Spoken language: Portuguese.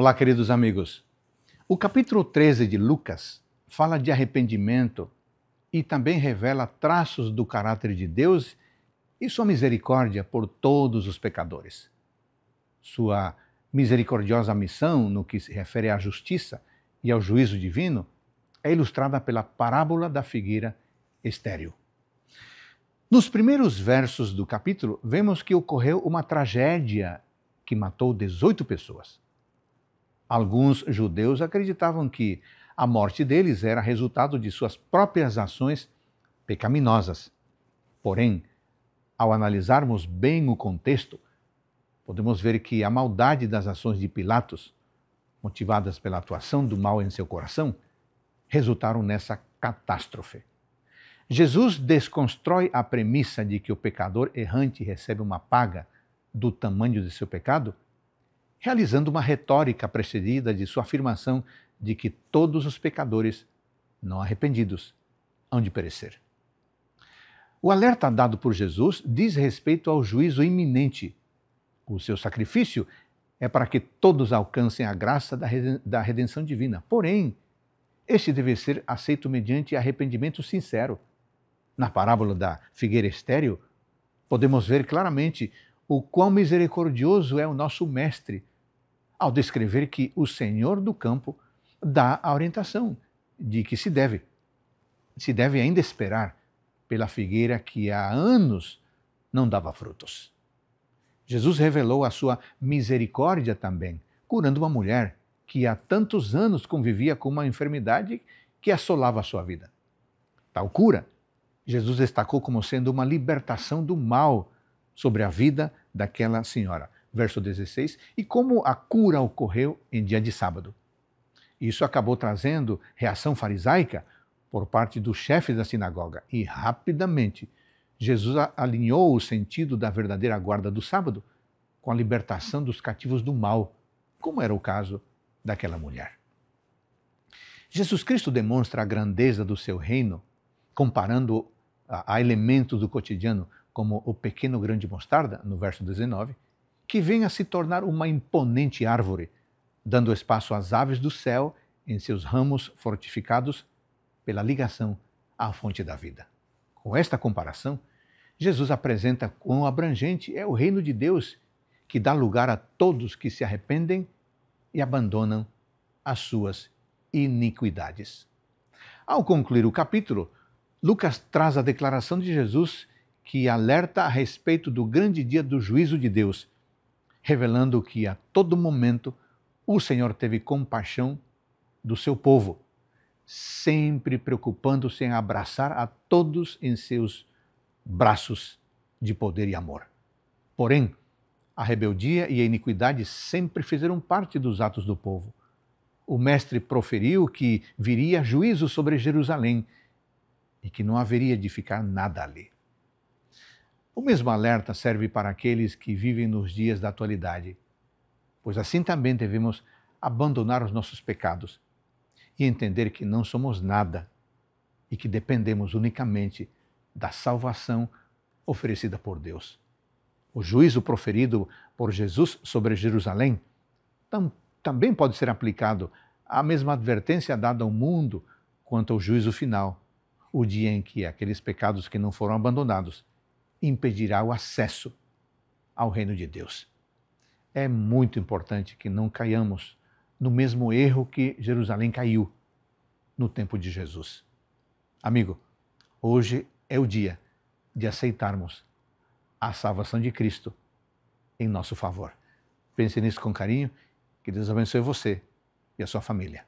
Olá, queridos amigos. O capítulo 13 de Lucas fala de arrependimento e também revela traços do caráter de Deus e sua misericórdia por todos os pecadores. Sua misericordiosa missão no que se refere à justiça e ao juízo divino é ilustrada pela parábola da figueira estéril. Nos primeiros versos do capítulo, vemos que ocorreu uma tragédia que matou 18 pessoas. Alguns judeus acreditavam que a morte deles era resultado de suas próprias ações pecaminosas. Porém, ao analisarmos bem o contexto, podemos ver que a maldade das ações de Pilatos, motivadas pela atuação do mal em seu coração, resultaram nessa catástrofe. Jesus desconstrói a premissa de que o pecador errante recebe uma paga do tamanho de seu pecado realizando uma retórica precedida de sua afirmação de que todos os pecadores não arrependidos hão de perecer. O alerta dado por Jesus diz respeito ao juízo iminente. O seu sacrifício é para que todos alcancem a graça da redenção divina. Porém, este deve ser aceito mediante arrependimento sincero. Na parábola da figueira estéril, podemos ver claramente o quão misericordioso é o nosso Mestre ao descrever que o senhor do campo dá a orientação de que se deve se deve ainda esperar pela figueira que há anos não dava frutos. Jesus revelou a sua misericórdia também, curando uma mulher que há tantos anos convivia com uma enfermidade que assolava a sua vida. Tal cura, Jesus destacou como sendo uma libertação do mal sobre a vida daquela senhora verso 16, e como a cura ocorreu em dia de sábado. Isso acabou trazendo reação farisaica por parte dos chefes da sinagoga, e rapidamente Jesus alinhou o sentido da verdadeira guarda do sábado com a libertação dos cativos do mal, como era o caso daquela mulher. Jesus Cristo demonstra a grandeza do seu reino, comparando a, elementos do cotidiano, como o pequeno grande mostarda, no verso 19, que venha a se tornar uma imponente árvore, dando espaço às aves do céu em seus ramos fortificados pela ligação à fonte da vida. Com esta comparação, Jesus apresenta quão abrangente é o reino de Deus, que dá lugar a todos que se arrependem e abandonam as suas iniquidades. Ao concluir o capítulo, Lucas traz a declaração de Jesus que alerta a respeito do grande dia do juízo de Deus, revelando que a todo momento o Senhor teve compaixão do seu povo, sempre preocupando-se em abraçar a todos em seus braços de poder e amor. Porém, a rebeldia e a iniquidade sempre fizeram parte dos atos do povo. O Mestre proferiu que viria juízo sobre Jerusalém e que não haveria de ficar nada ali. O mesmo alerta serve para aqueles que vivem nos dias da atualidade, pois assim também devemos abandonar os nossos pecados e entender que não somos nada e que dependemos unicamente da salvação oferecida por Deus. O juízo proferido por Jesus sobre Jerusalém também pode ser aplicado à mesma advertência dada ao mundo quanto ao juízo final, o dia em que aqueles pecados que não foram abandonados impedirá o acesso ao reino de Deus. É muito importante que não caiamos no mesmo erro que Jerusalém caiu no tempo de Jesus. Amigo, hoje é o dia de aceitarmos a salvação de Cristo em nosso favor. Pense nisso com carinho. Que Deus abençoe você e a sua família.